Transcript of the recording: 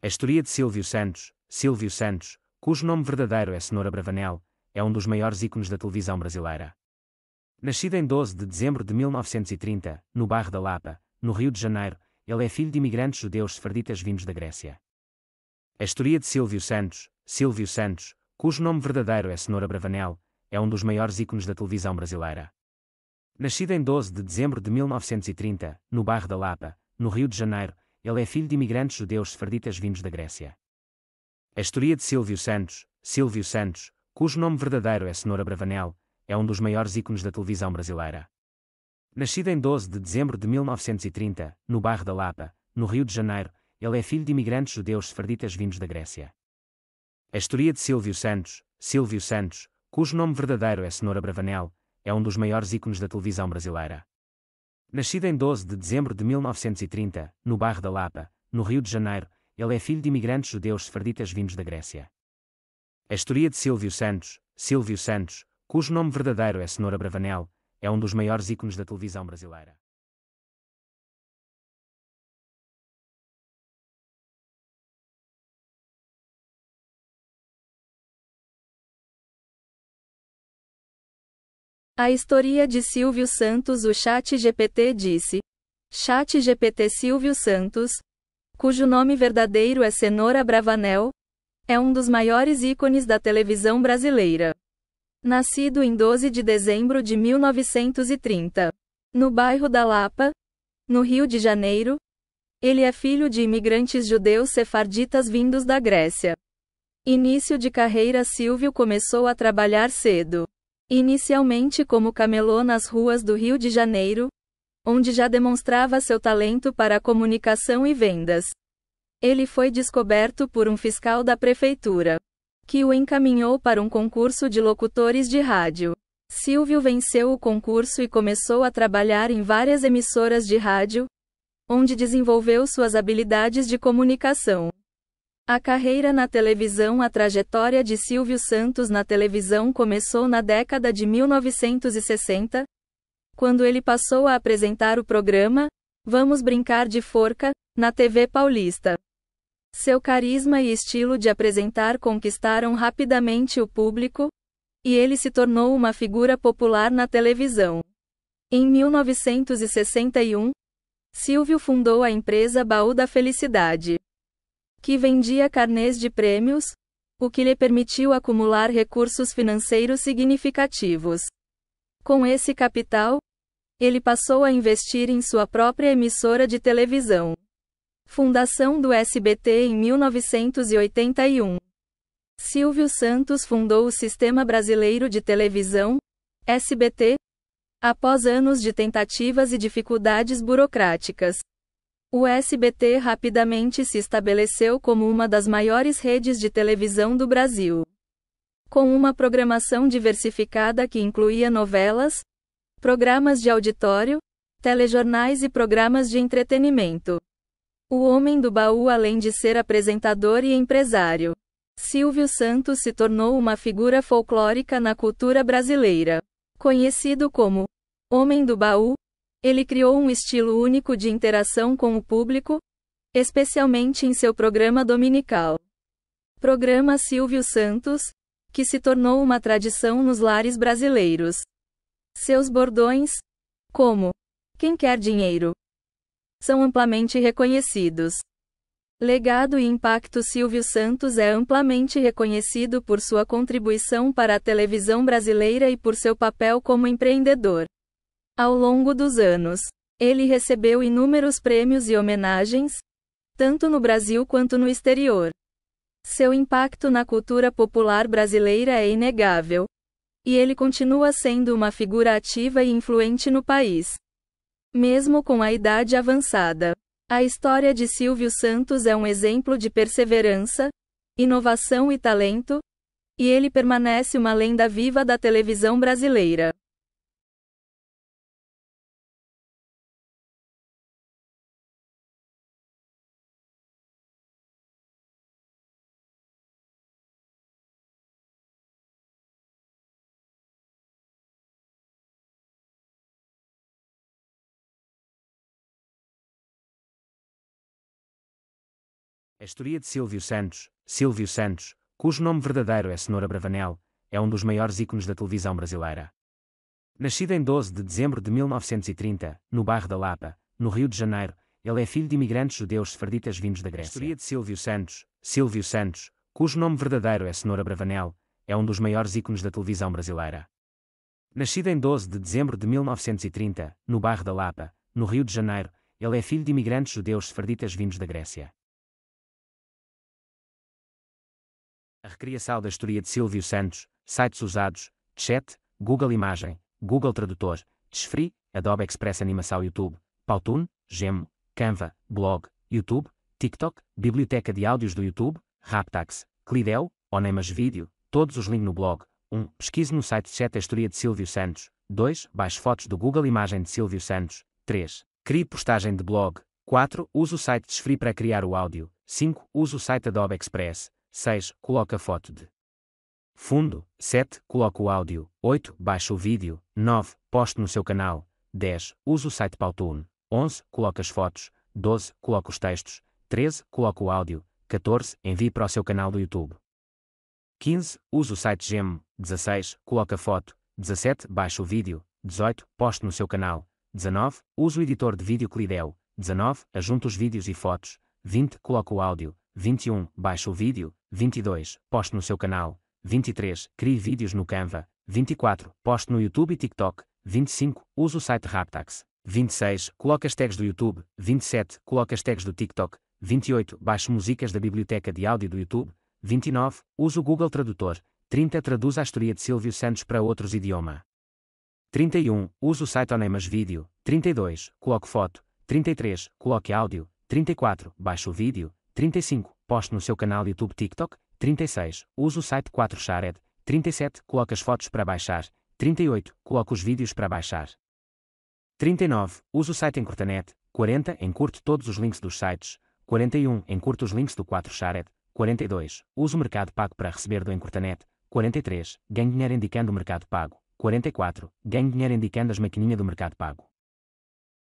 A história de Silvio Santos, Silvio Santos, cujo nome verdadeiro é Senhora Bravanel, é um dos maiores ícones da televisão brasileira. Nascido em 12 de dezembro de 1930, no bairro da Lapa, no Rio de Janeiro, ele é filho de imigrantes judeus sefarditas vindos da Grécia. A história de Silvio Santos, Silvio Santos, cujo nome verdadeiro é Senhora Bravanel, é um dos maiores ícones da televisão brasileira. Nascido em 12 de dezembro de 1930, no bairro da Lapa, no Rio de Janeiro, ele é filho de imigrantes judeus sefarditas vindos da Grécia. A história de Silvio Santos, Silvio Santos, cujo nome verdadeiro é Senhora Bravanel, é um dos maiores ícones da televisão brasileira. Nascido em 12 de dezembro de 1930, no bairro da Lapa, no Rio de Janeiro, ele é filho de imigrantes judeus sefarditas vindos da Grécia. A história de Silvio Santos, Silvio Santos, cujo nome verdadeiro é Senhora Bravanel, é um dos maiores ícones da televisão brasileira. Nascido em 12 de dezembro de 1930, no bairro da Lapa, no Rio de Janeiro, ele é filho de imigrantes judeus sefarditas vindos da Grécia. A história de Silvio Santos, Silvio Santos, cujo nome verdadeiro é Senhora Bravanel, é um dos maiores ícones da televisão brasileira. A história de Silvio Santos O chat GPT disse. Chat GPT Silvio Santos, cujo nome verdadeiro é Cenoura Bravanel, é um dos maiores ícones da televisão brasileira. Nascido em 12 de dezembro de 1930, no bairro da Lapa, no Rio de Janeiro, ele é filho de imigrantes judeus sefarditas vindos da Grécia. Início de carreira Silvio começou a trabalhar cedo. Inicialmente como camelô nas ruas do Rio de Janeiro, onde já demonstrava seu talento para comunicação e vendas. Ele foi descoberto por um fiscal da prefeitura, que o encaminhou para um concurso de locutores de rádio. Silvio venceu o concurso e começou a trabalhar em várias emissoras de rádio, onde desenvolveu suas habilidades de comunicação. A carreira na televisão A trajetória de Silvio Santos na televisão começou na década de 1960, quando ele passou a apresentar o programa Vamos Brincar de Forca, na TV paulista. Seu carisma e estilo de apresentar conquistaram rapidamente o público, e ele se tornou uma figura popular na televisão. Em 1961, Silvio fundou a empresa Baú da Felicidade que vendia carnês de prêmios, o que lhe permitiu acumular recursos financeiros significativos. Com esse capital, ele passou a investir em sua própria emissora de televisão. Fundação do SBT em 1981. Silvio Santos fundou o Sistema Brasileiro de Televisão, SBT, após anos de tentativas e dificuldades burocráticas. O SBT rapidamente se estabeleceu como uma das maiores redes de televisão do Brasil. Com uma programação diversificada que incluía novelas, programas de auditório, telejornais e programas de entretenimento. O homem do baú, além de ser apresentador e empresário, Silvio Santos se tornou uma figura folclórica na cultura brasileira. Conhecido como Homem do Baú, ele criou um estilo único de interação com o público, especialmente em seu programa dominical. Programa Silvio Santos, que se tornou uma tradição nos lares brasileiros. Seus bordões, como quem quer dinheiro, são amplamente reconhecidos. Legado e impacto Silvio Santos é amplamente reconhecido por sua contribuição para a televisão brasileira e por seu papel como empreendedor. Ao longo dos anos, ele recebeu inúmeros prêmios e homenagens, tanto no Brasil quanto no exterior. Seu impacto na cultura popular brasileira é inegável. E ele continua sendo uma figura ativa e influente no país. Mesmo com a idade avançada, a história de Silvio Santos é um exemplo de perseverança, inovação e talento, e ele permanece uma lenda viva da televisão brasileira. A é história de Silvio Santos, Silvio Santos, cujo nome verdadeiro é Senhora Bravanel, é um dos maiores ícones da televisão brasileira. Nascido em 12 de dezembro de 1930, no bairro da Lapa, no Rio de Janeiro, ele é filho de imigrantes judeus sefarditas vindos da Grécia. A história de Silvio Santos, Silvio Santos, cujo nome verdadeiro é Senhora Bravanel, é um dos maiores ícones da televisão brasileira. Nascido em 12 de dezembro de 1930, no bairro da Lapa, no Rio de Janeiro, ele é filho de imigrantes judeus sefarditas vindos da Grécia. Recriação da história de Silvio Santos, sites usados, chat, Google Imagem, Google Tradutor, Desfree, Adobe Express Animação YouTube, Powtoon, Gemo, Canva, Blog, YouTube, TikTok, Biblioteca de Áudios do YouTube, Raptax, Clidel, Onemas Video, todos os links no blog. 1. pesquise no site chat a história de Silvio Santos. 2. Baixe fotos do Google Imagem de Silvio Santos. 3. Crie postagem de blog. 4. Use o site Desfree para criar o áudio. 5. Use o site Adobe Express. 6. Coloca foto de fundo. 7. Coloca o áudio. 8. Baixa o vídeo. 9. Poste no seu canal. 10. Usa o site Paltoon. 11. Coloca as fotos. 12. Coloca os textos. 13. Coloca o áudio. 14. Envie para o seu canal do YouTube. 15. Use o site Gemo. 16. Coloca foto. 17. Baixa o vídeo. 18. Poste no seu canal. 19. Use o editor de vídeo Clideo. 19. Ajunte os vídeos e fotos. 20. Coloca o áudio. 21. Baixa o vídeo. 22. Poste no seu canal. 23. Crie vídeos no Canva. 24. Poste no YouTube e TikTok. 25. Use o site Raptax. 26. Coloque as tags do YouTube. 27. Coloque as tags do TikTok. 28. Baixe músicas da biblioteca de áudio do YouTube. 29. Use o Google Tradutor. 30. Traduz a história de Silvio Santos para outros idiomas. 31. Use o site Onemas Vídeo. 32. Coloque foto. 33. Coloque áudio. 34. Baixe o vídeo. 35 poste no seu canal YouTube TikTok, 36, use o site 4 Shared, 37, coloque as fotos para baixar, 38, coloque os vídeos para baixar. 39, use o site Encurtanet, 40, encurte todos os links dos sites, 41, encurte os links do 4 Shared, 42, use o mercado pago para receber do Encurtanet, 43, ganhe dinheiro indicando o mercado pago, 44, ganhe dinheiro indicando as maquininhas do mercado pago.